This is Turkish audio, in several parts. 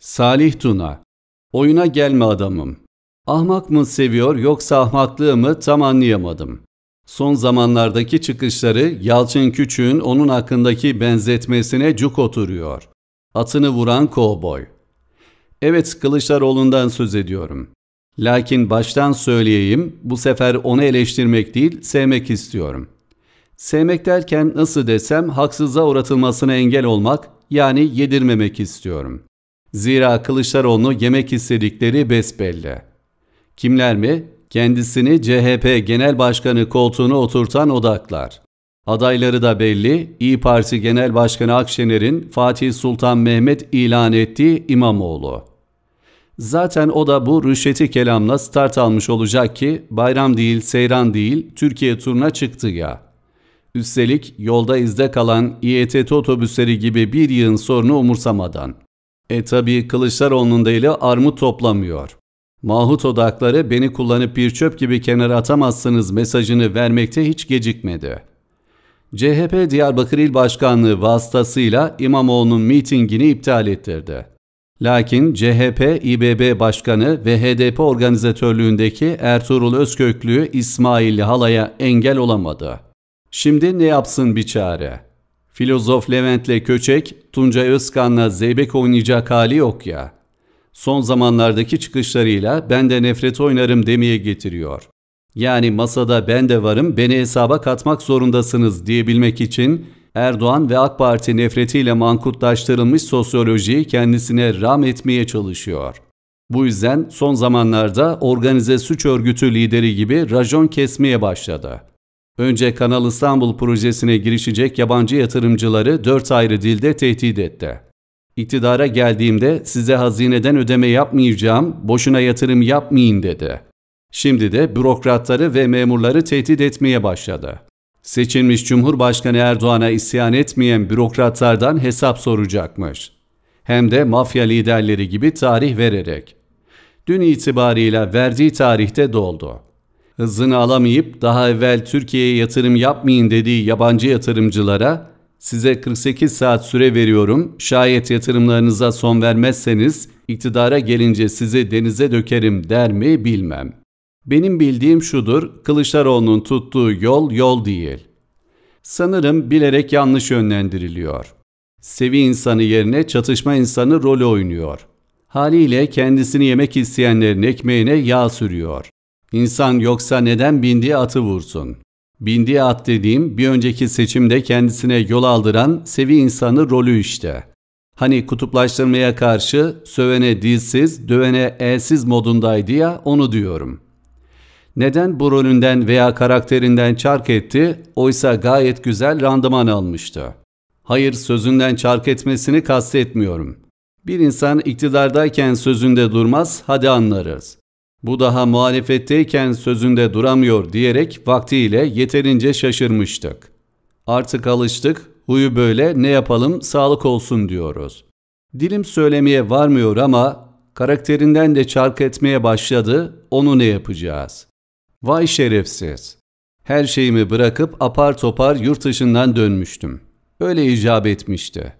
Salih Tuna Oyuna gelme adamım. Ahmak mı seviyor yoksa ahmaklığımı tam anlayamadım. Son zamanlardaki çıkışları Yalçın Küçük'ün onun hakkındaki benzetmesine cuk oturuyor. Atını vuran kovboy. Evet Kılıçdaroğlu'ndan söz ediyorum. Lakin baştan söyleyeyim bu sefer onu eleştirmek değil sevmek istiyorum. Sevmek derken nasıl desem haksıza uğratılmasına engel olmak yani yedirmemek istiyorum. Zira Kılıçdaroğlu yemek istedikleri besbelli. Kimler mi? Kendisini CHP Genel Başkanı koltuğuna oturtan odaklar. Adayları da belli, İyi Parti Genel Başkanı Akşener'in Fatih Sultan Mehmet ilan ettiği İmamoğlu. Zaten o da bu rüşveti kelamla start almış olacak ki bayram değil seyran değil Türkiye turuna çıktı ya. Üstelik yolda izde kalan İETT otobüsleri gibi bir yığın sorunu umursamadan.'' E tabi Kılıçdaroğlu'nun da eli armut toplamıyor. Mahut odakları beni kullanıp bir çöp gibi kenara atamazsınız mesajını vermekte hiç gecikmedi. CHP Diyarbakır İl Başkanlığı vasıtasıyla İmamoğlu'nun mitingini iptal ettirdi. Lakin CHP İBB Başkanı ve HDP organizatörlüğündeki Ertuğrul Özköklü İsmail Hala'ya engel olamadı. Şimdi ne yapsın bir çare? Filozof Levent'le Köçek, Tunca Özkan'la zeybek oynayacak hali yok ya. Son zamanlardaki çıkışlarıyla ben de nefret oynarım demeye getiriyor. Yani masada ben de varım, beni hesaba katmak zorundasınız diyebilmek için Erdoğan ve AK Parti nefretiyle mankutlaştırılmış sosyolojiyi kendisine ram etmeye çalışıyor. Bu yüzden son zamanlarda organize suç örgütü lideri gibi rajon kesmeye başladı. Önce Kanal İstanbul projesine girişecek yabancı yatırımcıları dört ayrı dilde tehdit etti. İktidara geldiğimde size hazineden ödeme yapmayacağım, boşuna yatırım yapmayın dedi. Şimdi de bürokratları ve memurları tehdit etmeye başladı. Seçilmiş Cumhurbaşkanı Erdoğan'a isyan etmeyen bürokratlardan hesap soracakmış. Hem de mafya liderleri gibi tarih vererek. Dün itibarıyla verdiği tarihte doldu hızını alamayıp daha evvel Türkiye'ye yatırım yapmayın dediği yabancı yatırımcılara size 48 saat süre veriyorum şayet yatırımlarınıza son vermezseniz iktidara gelince sizi denize dökerim der mi bilmem. Benim bildiğim şudur Kılıçdaroğlu'nun tuttuğu yol yol değil. Sanırım bilerek yanlış yönlendiriliyor. Sevi insanı yerine çatışma insanı rolü oynuyor. Haliyle kendisini yemek isteyenlerin ekmeğine yağ sürüyor. İnsan yoksa neden bindiği atı vursun? Bindiği at dediğim bir önceki seçimde kendisine yol aldıran sevi insanı rolü işte. Hani kutuplaştırmaya karşı sövene dilsiz, dövene elsiz modundaydı ya onu diyorum. Neden bu rolünden veya karakterinden çark etti oysa gayet güzel randıman almıştı. Hayır sözünden çark etmesini kastetmiyorum. Bir insan iktidardayken sözünde durmaz hadi anlarız bu daha muhalefetteyken sözünde duramıyor diyerek vaktiyle yeterince şaşırmıştık. Artık alıştık, huyu böyle ne yapalım sağlık olsun diyoruz. Dilim söylemeye varmıyor ama karakterinden de çark etmeye başladı, onu ne yapacağız? Vay şerefsiz! Her şeyimi bırakıp apar topar yurt dışından dönmüştüm. Öyle icap etmişti.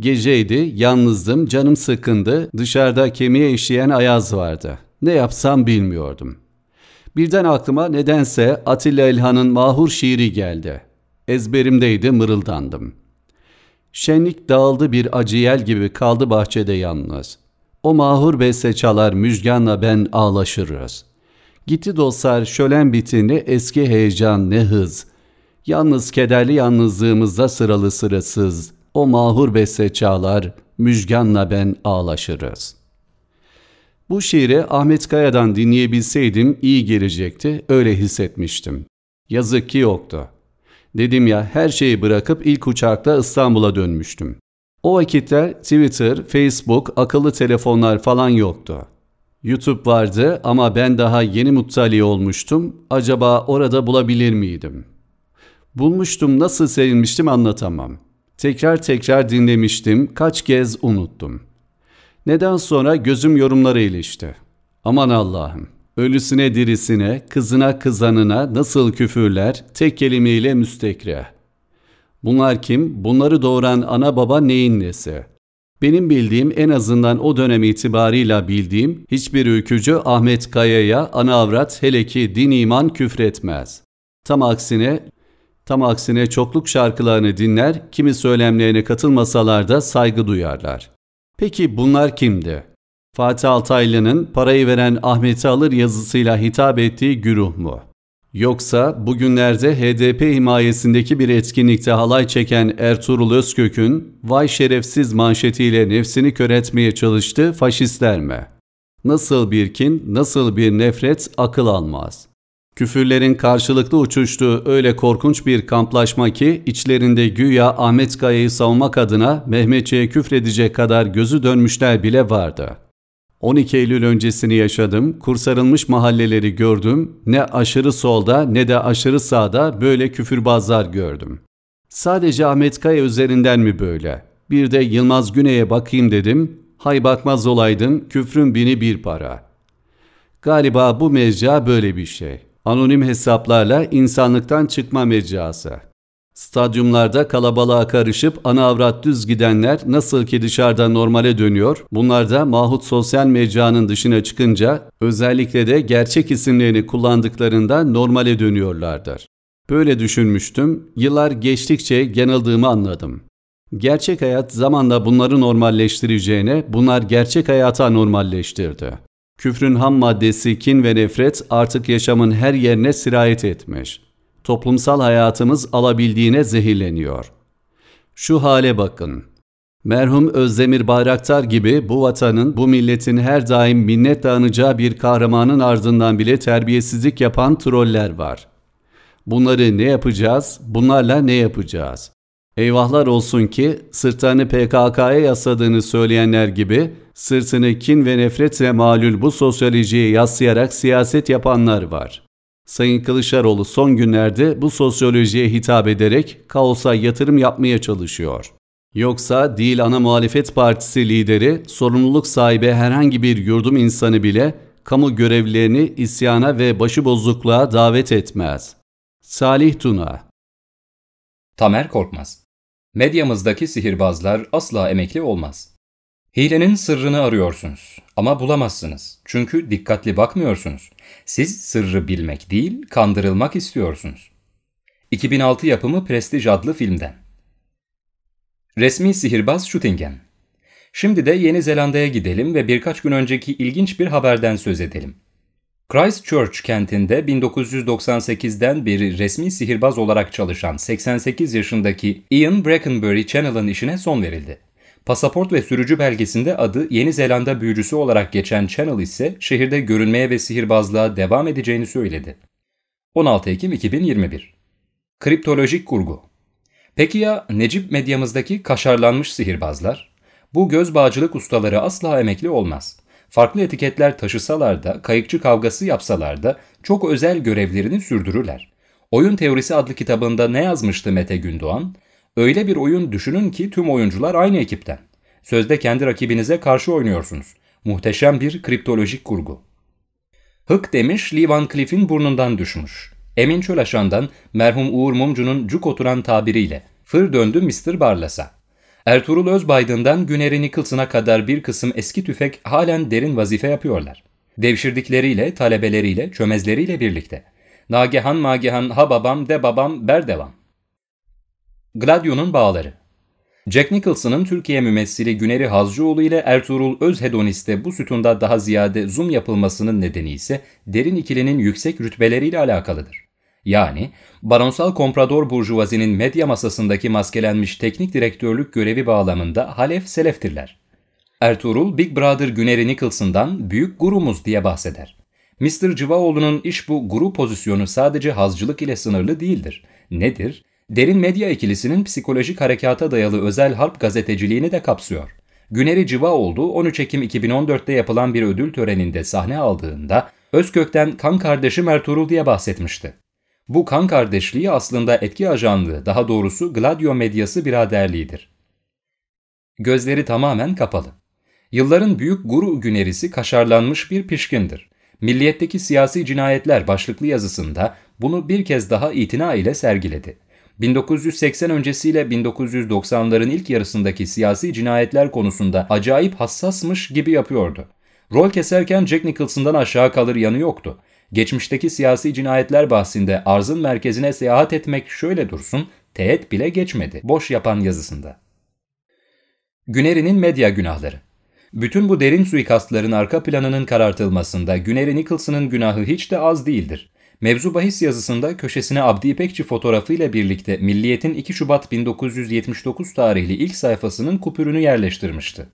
Geceydi, yalnızdım, canım sıkkındı. dışarıda kemiğe işleyen ayaz vardı.'' Ne yapsam bilmiyordum. Birden aklıma nedense Atilla İlhan'ın mahur şiiri geldi. Ezberimdeydi mırıldandım. Şenlik dağıldı bir aciyel gibi kaldı bahçede yalnız. O mahur beste çalar müjganla ben ağlaşırız. Gitti dostlar şölen bitti ne eski heyecan ne hız. Yalnız kederli yalnızlığımızda sıralı sırasız. O mahur beste çalar müjganla ben ağlaşırız.'' Bu şiiri Ahmet Kaya'dan dinleyebilseydim iyi gelecekti, öyle hissetmiştim. Yazık ki yoktu. Dedim ya her şeyi bırakıp ilk uçakla İstanbul'a dönmüştüm. O vakitler Twitter, Facebook, akıllı telefonlar falan yoktu. YouTube vardı ama ben daha yeni muttali olmuştum. Acaba orada bulabilir miydim? Bulmuştum nasıl sevinmiştim anlatamam. Tekrar tekrar dinlemiştim, kaç kez unuttum. Neden sonra gözüm yorumları ilişti. Aman Allah'ım. Ölüsüne dirisine, kızına kızanına nasıl küfürler, tek kelimeyle müstekre. Bunlar kim? Bunları doğuran ana baba neyin nesi? Benim bildiğim en azından o dönem itibarıyla bildiğim hiçbir ülkücü Ahmet Kaya'ya ana avrat hele ki din iman küfretmez. Tam aksine tam aksine çokluk şarkılarını dinler, kimi söylemlerine katılmasalar da saygı duyarlar. Peki bunlar kimdi? Fatih Altaylı'nın parayı veren Ahmet alır yazısıyla hitap ettiği güruh mu? Yoksa bugünlerde HDP himayesindeki bir etkinlikte halay çeken Ertuğrul Özkök'ün vay şerefsiz manşetiyle nefsini kör etmeye çalıştığı faşistler mi? Nasıl bir kin, nasıl bir nefret akıl almaz. Küfürlerin karşılıklı uçuştuğu öyle korkunç bir kamplaşma ki içlerinde güya Ahmet Kaya'yı savmak adına Mehmetçi'ye küfredecek kadar gözü dönmüşler bile vardı. 12 Eylül öncesini yaşadım, kursarılmış mahalleleri gördüm, ne aşırı solda ne de aşırı sağda böyle küfürbazlar gördüm. Sadece Ahmet Kaya üzerinden mi böyle? Bir de Yılmaz Güney'e bakayım dedim, hay bakmaz olaydım, küfrün bini bir para. Galiba bu mecra böyle bir şey. Anonim hesaplarla insanlıktan çıkma mecrası. Stadyumlarda kalabalığa karışıp ana avrat düz gidenler nasıl ki dışarıda normale dönüyor, bunlar da mahut sosyal mecranın dışına çıkınca özellikle de gerçek isimlerini kullandıklarında normale dönüyorlardır. Böyle düşünmüştüm, yıllar geçtikçe yanıldığımı anladım. Gerçek hayat zamanla bunları normalleştireceğine bunlar gerçek hayata normalleştirdi. Küfrün ham maddesi kin ve nefret artık yaşamın her yerine sirayet etmiş. Toplumsal hayatımız alabildiğine zehirleniyor. Şu hale bakın. Merhum Özdemir Bayraktar gibi bu vatanın, bu milletin her daim minnet dağınacağı bir kahramanın ardından bile terbiyesizlik yapan troller var. Bunları ne yapacağız, bunlarla ne yapacağız? Eyvahlar olsun ki sırtlarını PKK'ya yasladığını söyleyenler gibi sırtını kin ve nefretle malul bu sosyolojiyi yaslayarak siyaset yapanlar var. Sayın Kılıçdaroğlu son günlerde bu sosyolojiye hitap ederek kaosa yatırım yapmaya çalışıyor. Yoksa değil ana muhalefet partisi lideri, sorumluluk sahibi herhangi bir yurdum insanı bile kamu görevlilerini isyana ve başıbozukluğa davet etmez. Salih Tuna Tamer Korkmaz Medyamızdaki sihirbazlar asla emekli olmaz. Hilenin sırrını arıyorsunuz ama bulamazsınız. Çünkü dikkatli bakmıyorsunuz. Siz sırrı bilmek değil, kandırılmak istiyorsunuz. 2006 yapımı Prestij adlı filmden. Resmi sihirbaz Schüttingen. Şimdi de Yeni Zelanda'ya gidelim ve birkaç gün önceki ilginç bir haberden söz edelim. Christchurch kentinde 1998'den beri resmi sihirbaz olarak çalışan 88 yaşındaki Ian Brackenbury Channel'ın işine son verildi. Pasaport ve sürücü belgesinde adı Yeni Zelanda büyücüsü olarak geçen Channel ise şehirde görünmeye ve sihirbazlığa devam edeceğini söyledi. 16 Ekim 2021 Kriptolojik kurgu Peki ya Necip medyamızdaki kaşarlanmış sihirbazlar? Bu göz bağcılık ustaları asla emekli olmaz farklı etiketler taşısalar da, kayıkçı kavgası yapsalar da çok özel görevlerini sürdürürler. Oyun Teorisi adlı kitabında ne yazmıştı Mete Gündoğan? Öyle bir oyun düşünün ki tüm oyuncular aynı ekipten. Sözde kendi rakibinize karşı oynuyorsunuz. Muhteşem bir kriptolojik kurgu. Hık demiş, Lee Van Cleef'in burnundan düşmüş. Emin Çölaşan'dan merhum Uğur Mumcu'nun cuk oturan tabiriyle fır döndü Mr. Barlas'a. Ertuğrul Özbaydın'dan Güner'i Nicholson'a kadar bir kısım eski tüfek halen derin vazife yapıyorlar. Devşirdikleriyle, talebeleriyle, çömezleriyle birlikte. Nagihan, Magihan, ha babam de babam ber devam. Gladio'nun bağları Jack Nicholson'ın Türkiye mümessili Güneri Hazcıoğlu ile Ertuğrul Özhedonist'e bu sütunda daha ziyade zoom yapılmasının nedeni ise derin ikilinin yüksek rütbeleriyle alakalıdır. Yani baronsal komprador burjuvazinin medya masasındaki maskelenmiş teknik direktörlük görevi bağlamında halef seleftirler. Ertuğrul Big Brother Güneri Nicholson'dan büyük gurumuz diye bahseder. Mr. Civaoğlu'nun iş bu guru pozisyonu sadece hazcılık ile sınırlı değildir. Nedir? Derin medya ikilisinin psikolojik harekata dayalı özel harp gazeteciliğini de kapsıyor. Güneri Civaoğlu 13 Ekim 2014'te yapılan bir ödül töreninde sahne aldığında Özkök'ten kan kardeşim Ertuğrul diye bahsetmişti. Bu kan kardeşliği aslında etki ajanlığı, daha doğrusu gladio medyası biraderliğidir. Gözleri tamamen kapalı. Yılların büyük guru günerisi kaşarlanmış bir pişkindir. Milliyetteki siyasi cinayetler başlıklı yazısında bunu bir kez daha itina ile sergiledi. 1980 öncesiyle 1990'ların ilk yarısındaki siyasi cinayetler konusunda acayip hassasmış gibi yapıyordu. Rol keserken Jack Nicholson'dan aşağı kalır yanı yoktu. Geçmişteki siyasi cinayetler bahsinde arzın merkezine seyahat etmek şöyle dursun, teğet bile geçmedi. Boş yapan yazısında. Güneri'nin medya günahları bütün bu derin suikastların arka planının karartılmasında Güneri Nicholson'ın günahı hiç de az değildir. Mevzu bahis yazısında köşesine Abdi İpekçi fotoğrafıyla birlikte Milliyet'in 2 Şubat 1979 tarihli ilk sayfasının kupürünü yerleştirmişti.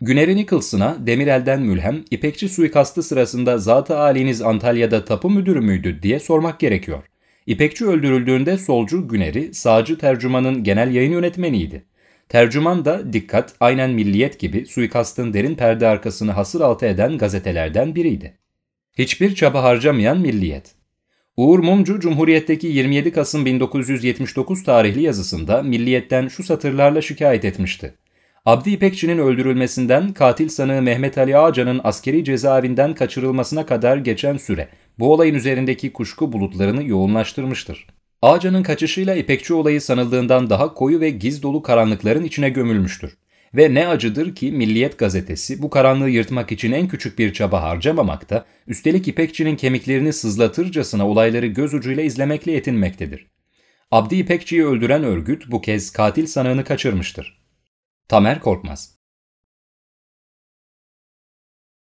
Güner Nicholson'a Demirel'den mülhem İpekçi suikastı sırasında Zat-ı Ali'niz Antalya'da tapu müdürü müydü diye sormak gerekiyor. İpekçi öldürüldüğünde solcu Güner'i sağcı tercümanın genel yayın yönetmeniydi. Tercüman da dikkat aynen milliyet gibi suikastın derin perde arkasını hasır altı eden gazetelerden biriydi. Hiçbir çaba harcamayan milliyet. Uğur Mumcu Cumhuriyet'teki 27 Kasım 1979 tarihli yazısında milliyetten şu satırlarla şikayet etmişti. Abdi İpekçi'nin öldürülmesinden katil sanığı Mehmet Ali Ağcan'ın askeri cezaevinden kaçırılmasına kadar geçen süre bu olayın üzerindeki kuşku bulutlarını yoğunlaştırmıştır. Ağcan'ın kaçışıyla İpekçi olayı sanıldığından daha koyu ve giz dolu karanlıkların içine gömülmüştür. Ve ne acıdır ki Milliyet gazetesi bu karanlığı yırtmak için en küçük bir çaba harcamamakta, üstelik İpekçi'nin kemiklerini sızlatırcasına olayları göz ucuyla izlemekle yetinmektedir. Abdi İpekçi'yi öldüren örgüt bu kez katil sanığını kaçırmıştır. Tamer Korkmaz